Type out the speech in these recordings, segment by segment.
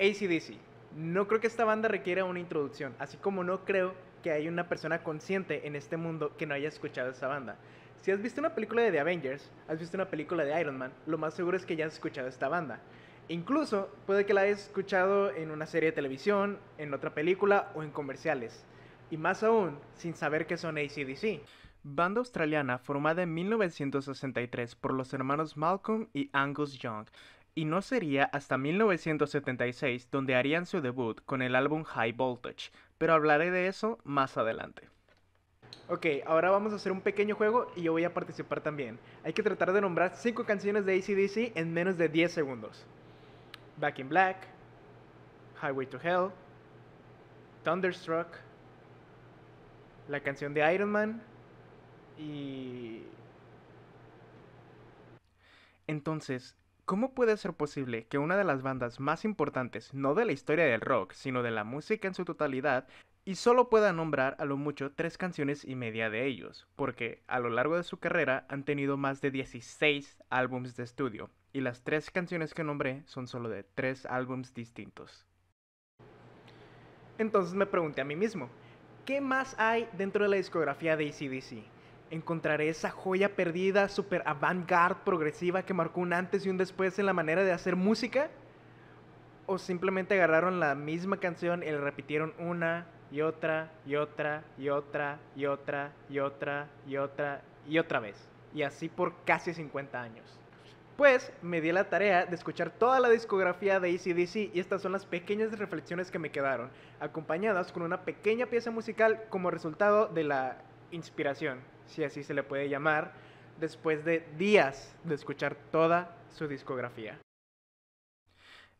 ACDC. No creo que esta banda requiera una introducción, así como no creo que haya una persona consciente en este mundo que no haya escuchado esta banda. Si has visto una película de The Avengers, has visto una película de Iron Man, lo más seguro es que ya has escuchado esta banda. Incluso puede que la hayas escuchado en una serie de televisión, en otra película o en comerciales. Y más aún, sin saber que son ACDC. Banda australiana formada en 1963 por los hermanos Malcolm y Angus Young. Y no sería hasta 1976 donde harían su debut con el álbum High Voltage, pero hablaré de eso más adelante. Ok, ahora vamos a hacer un pequeño juego y yo voy a participar también. Hay que tratar de nombrar 5 canciones de ACDC en menos de 10 segundos. Back in Black, Highway to Hell, Thunderstruck, la canción de Iron Man y... Entonces, ¿Cómo puede ser posible que una de las bandas más importantes, no de la historia del rock, sino de la música en su totalidad, y solo pueda nombrar a lo mucho tres canciones y media de ellos? Porque a lo largo de su carrera han tenido más de 16 álbumes de estudio, y las tres canciones que nombré son solo de tres álbumes distintos. Entonces me pregunté a mí mismo, ¿qué más hay dentro de la discografía de ACDC? encontraré esa joya perdida, super avant-garde, progresiva, que marcó un antes y un después en la manera de hacer música? ¿O simplemente agarraron la misma canción y la repitieron una y otra y otra y otra y otra y otra y otra y otra vez? Y así por casi 50 años. Pues me di la tarea de escuchar toda la discografía de ACDC y estas son las pequeñas reflexiones que me quedaron, acompañadas con una pequeña pieza musical como resultado de la inspiración si así se le puede llamar, después de días de escuchar toda su discografía.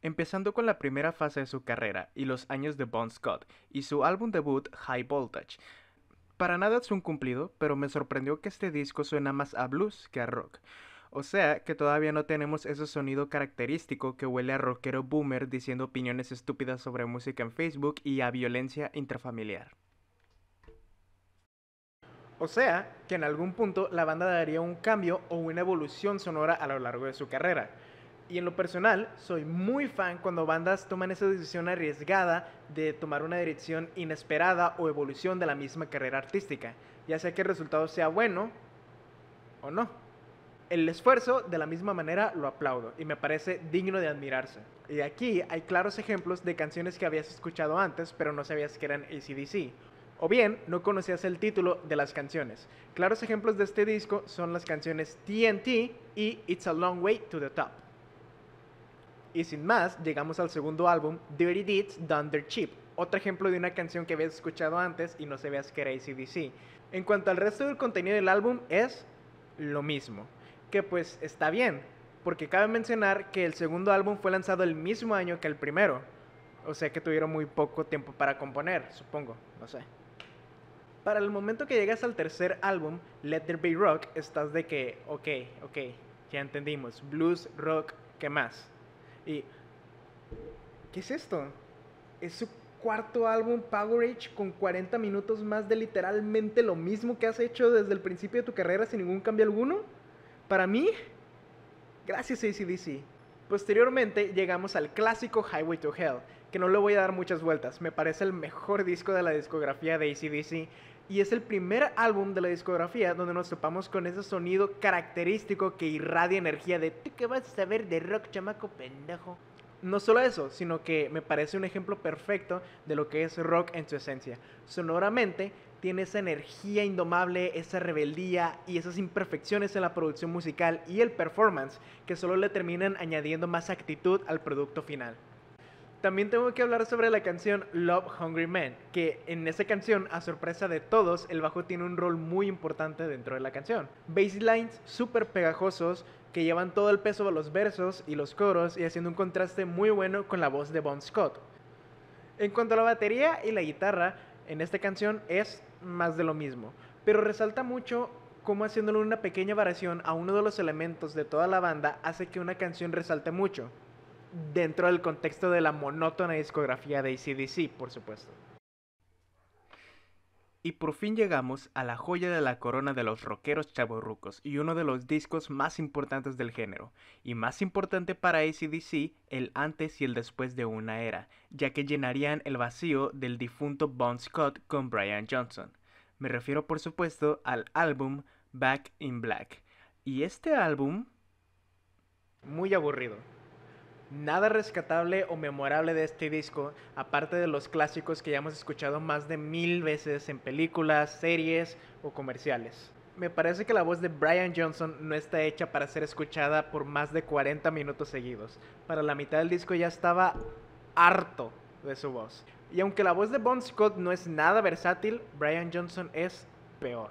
Empezando con la primera fase de su carrera y los años de Bon Scott y su álbum debut High Voltage. Para nada es un cumplido, pero me sorprendió que este disco suena más a blues que a rock. O sea, que todavía no tenemos ese sonido característico que huele a rockero boomer diciendo opiniones estúpidas sobre música en Facebook y a violencia intrafamiliar. O sea, que en algún punto la banda daría un cambio o una evolución sonora a lo largo de su carrera. Y en lo personal, soy muy fan cuando bandas toman esa decisión arriesgada de tomar una dirección inesperada o evolución de la misma carrera artística, ya sea que el resultado sea bueno o no. El esfuerzo, de la misma manera, lo aplaudo y me parece digno de admirarse. Y aquí hay claros ejemplos de canciones que habías escuchado antes, pero no sabías que eran ACDC, o bien no conocías el título de las canciones. Claros ejemplos de este disco son las canciones TNT y It's a Long Way to the Top. Y sin más, llegamos al segundo álbum, Dirty Deeds Done Their Cheap, otro ejemplo de una canción que habías escuchado antes y no sabías que era ACDC. En cuanto al resto del contenido del álbum, es lo mismo. Que pues está bien, porque cabe mencionar que el segundo álbum fue lanzado el mismo año que el primero. O sea que tuvieron muy poco tiempo para componer, supongo, no sé. Para el momento que llegas al tercer álbum, Let There Be Rock, estás de que, ok, ok, ya entendimos, blues, rock, ¿qué más? Y, ¿qué es esto? Es su cuarto álbum Power con 40 minutos más de literalmente lo mismo que has hecho desde el principio de tu carrera sin ningún cambio alguno? Para mí, gracias ACDC. Posteriormente llegamos al clásico Highway to Hell, que no le voy a dar muchas vueltas. Me parece el mejor disco de la discografía de ACDC y es el primer álbum de la discografía donde nos topamos con ese sonido característico que irradia energía de tú qué vas a saber de rock chamaco pendejo. No solo eso, sino que me parece un ejemplo perfecto de lo que es rock en su esencia. Sonoramente tiene esa energía indomable, esa rebeldía y esas imperfecciones en la producción musical y el performance que solo le terminan añadiendo más actitud al producto final. También tengo que hablar sobre la canción Love Hungry Man, que en esa canción, a sorpresa de todos, el bajo tiene un rol muy importante dentro de la canción. Basslines súper pegajosos que llevan todo el peso de los versos y los coros y haciendo un contraste muy bueno con la voz de Bon Scott. En cuanto a la batería y la guitarra, en esta canción es más de lo mismo, pero resalta mucho cómo haciéndole una pequeña variación a uno de los elementos de toda la banda hace que una canción resalte mucho dentro del contexto de la monótona discografía de ACDC, por supuesto. Y por fin llegamos a la joya de la corona de los rockeros chavorrucos y uno de los discos más importantes del género, y más importante para ACDC el antes y el después de una era, ya que llenarían el vacío del difunto Bon Scott con Brian Johnson. Me refiero por supuesto al álbum Back in Black. Y este álbum... Muy aburrido. Nada rescatable o memorable de este disco, aparte de los clásicos que ya hemos escuchado más de mil veces en películas, series o comerciales. Me parece que la voz de Brian Johnson no está hecha para ser escuchada por más de 40 minutos seguidos. Para la mitad del disco ya estaba harto de su voz. Y aunque la voz de Bon Scott no es nada versátil, Brian Johnson es peor.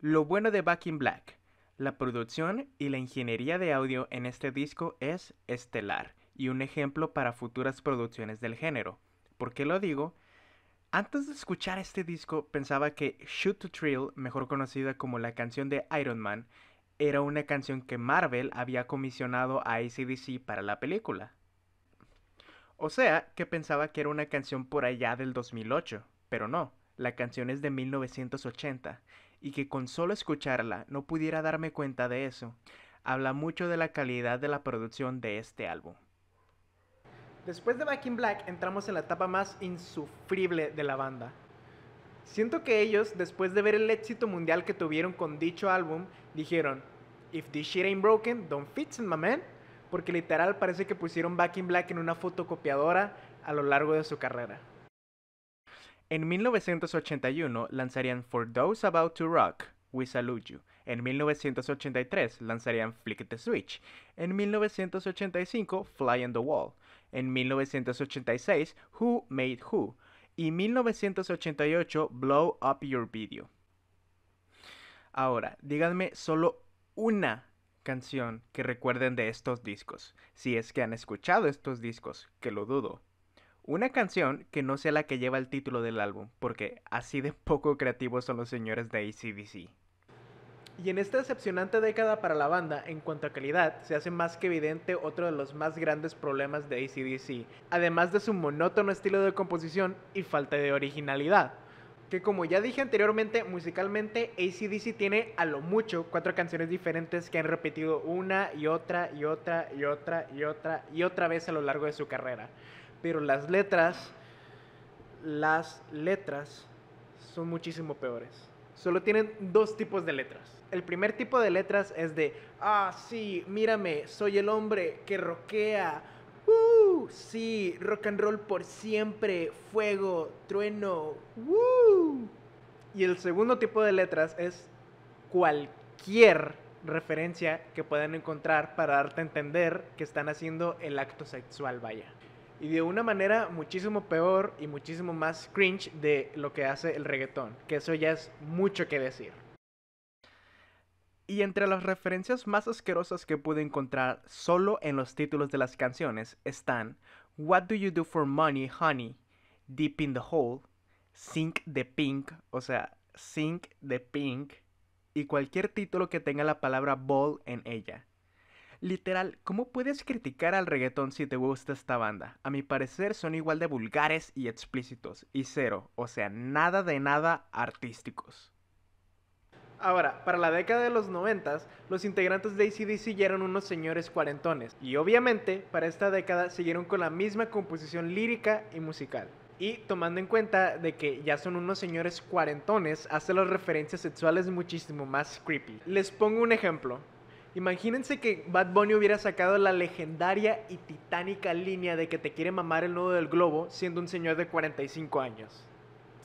Lo bueno de Back in Black la producción y la ingeniería de audio en este disco es estelar y un ejemplo para futuras producciones del género. ¿Por qué lo digo? Antes de escuchar este disco pensaba que Shoot to Thrill, mejor conocida como la canción de Iron Man, era una canción que Marvel había comisionado a ACDC para la película. O sea, que pensaba que era una canción por allá del 2008, pero no, la canción es de 1980 y que con solo escucharla no pudiera darme cuenta de eso, habla mucho de la calidad de la producción de este álbum. Después de Back in Black entramos en la etapa más insufrible de la banda. Siento que ellos, después de ver el éxito mundial que tuvieron con dicho álbum, dijeron, If this shit ain't broken, don't fix it, my man. Porque literal parece que pusieron Back in Black en una fotocopiadora a lo largo de su carrera. En 1981 lanzarían For Those About to Rock, We Salute You. En 1983 lanzarían Flick the Switch. En 1985 Fly on the Wall. En 1986 Who Made Who. Y 1988 Blow Up Your Video. Ahora, díganme solo una canción que recuerden de estos discos. Si es que han escuchado estos discos, que lo dudo. Una canción que no sea la que lleva el título del álbum, porque así de poco creativos son los señores de ACDC. Y en esta decepcionante década para la banda, en cuanto a calidad, se hace más que evidente otro de los más grandes problemas de ACDC, además de su monótono estilo de composición y falta de originalidad. Que como ya dije anteriormente, musicalmente ACDC tiene a lo mucho cuatro canciones diferentes que han repetido una y otra y otra y otra y otra y otra vez a lo largo de su carrera pero las letras, las letras son muchísimo peores. Solo tienen dos tipos de letras. El primer tipo de letras es de, ah, sí, mírame, soy el hombre que roquea. Uh, sí, rock and roll por siempre, fuego, trueno. Uh". Y el segundo tipo de letras es cualquier referencia que puedan encontrar para darte a entender que están haciendo el acto sexual, vaya. Y de una manera muchísimo peor y muchísimo más cringe de lo que hace el reggaetón, que eso ya es mucho que decir. Y entre las referencias más asquerosas que pude encontrar solo en los títulos de las canciones están What Do You Do For Money, Honey, Deep in the Hole, Sink the Pink, o sea, Sink the Pink, y cualquier título que tenga la palabra ball en ella. Literal, ¿cómo puedes criticar al reggaetón si te gusta esta banda? A mi parecer son igual de vulgares y explícitos, y cero, o sea, nada de nada artísticos. Ahora, para la década de los 90, los integrantes de ACDC ya eran unos señores cuarentones, y obviamente para esta década siguieron con la misma composición lírica y musical. Y tomando en cuenta de que ya son unos señores cuarentones, hace las referencias sexuales muchísimo más creepy. Les pongo un ejemplo. Imagínense que Bad Bunny hubiera sacado la legendaria y titánica línea de que te quiere mamar el nudo del globo siendo un señor de 45 años.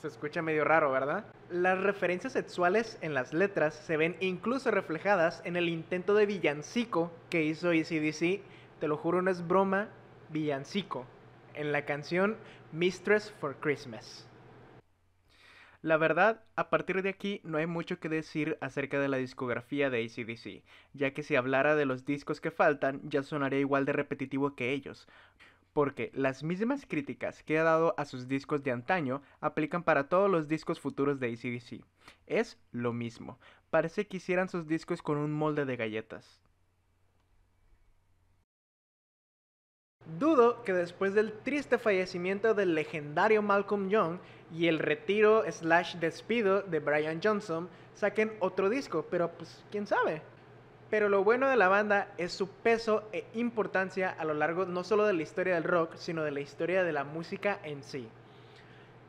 Se escucha medio raro, ¿verdad? Las referencias sexuales en las letras se ven incluso reflejadas en el intento de villancico que hizo ECDC, te lo juro no es broma, villancico, en la canción Mistress for Christmas. La verdad, a partir de aquí no hay mucho que decir acerca de la discografía de ACDC, ya que si hablara de los discos que faltan ya sonaría igual de repetitivo que ellos, porque las mismas críticas que ha dado a sus discos de antaño aplican para todos los discos futuros de ACDC. Es lo mismo, parece que hicieran sus discos con un molde de galletas. Dudo que después del triste fallecimiento del legendario Malcolm Young, y el retiro slash despido de Brian Johnson saquen otro disco, pero pues quién sabe. Pero lo bueno de la banda es su peso e importancia a lo largo no solo de la historia del rock, sino de la historia de la música en sí.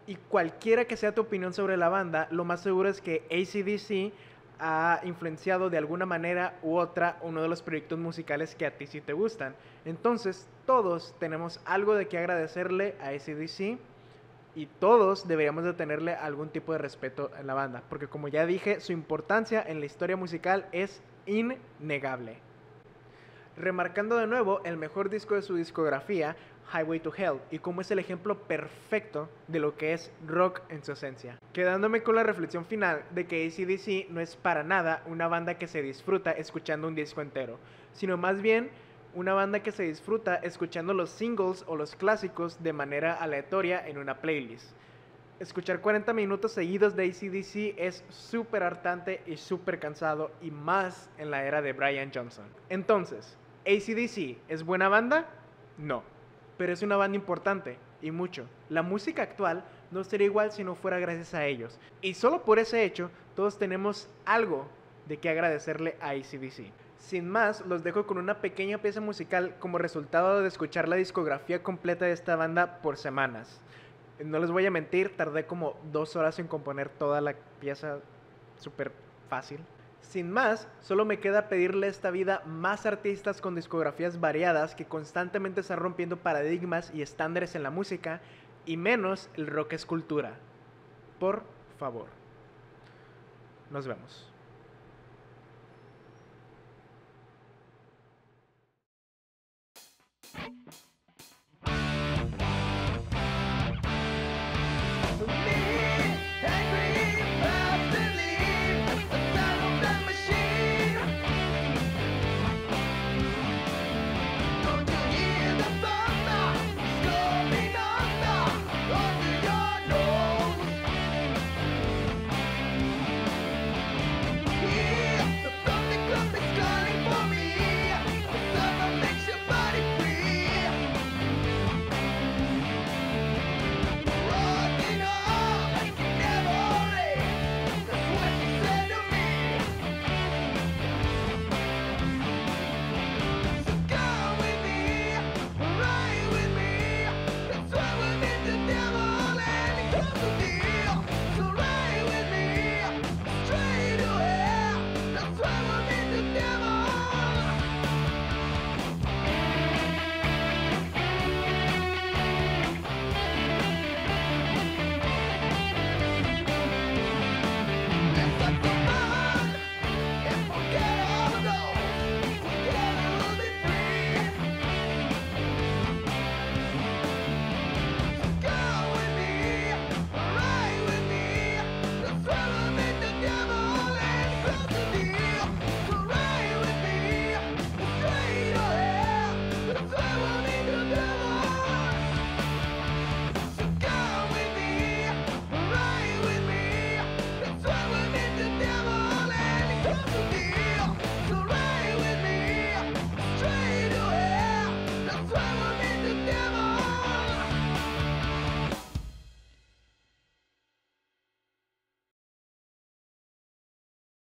Y cualquiera que sea tu opinión sobre la banda, lo más seguro es que ACDC ha influenciado de alguna manera u otra uno de los proyectos musicales que a ti sí te gustan. Entonces, todos tenemos algo de qué agradecerle a ACDC y todos deberíamos de tenerle algún tipo de respeto en la banda, porque como ya dije, su importancia en la historia musical es innegable. Remarcando de nuevo el mejor disco de su discografía, Highway to Hell, y como es el ejemplo perfecto de lo que es rock en su esencia. Quedándome con la reflexión final de que ACDC no es para nada una banda que se disfruta escuchando un disco entero, sino más bien una banda que se disfruta escuchando los singles o los clásicos de manera aleatoria en una playlist. Escuchar 40 minutos seguidos de ACDC es súper hartante y súper cansado y más en la era de Brian Johnson. Entonces, ¿ACDC es buena banda? No, pero es una banda importante y mucho. La música actual no sería igual si no fuera gracias a ellos. Y solo por ese hecho, todos tenemos algo de qué agradecerle a ACDC. Sin más, los dejo con una pequeña pieza musical como resultado de escuchar la discografía completa de esta banda por semanas. No les voy a mentir, tardé como dos horas en componer toda la pieza súper fácil. Sin más, solo me queda pedirle esta vida más artistas con discografías variadas que constantemente están rompiendo paradigmas y estándares en la música y menos el rock escultura. Por favor. Nos vemos.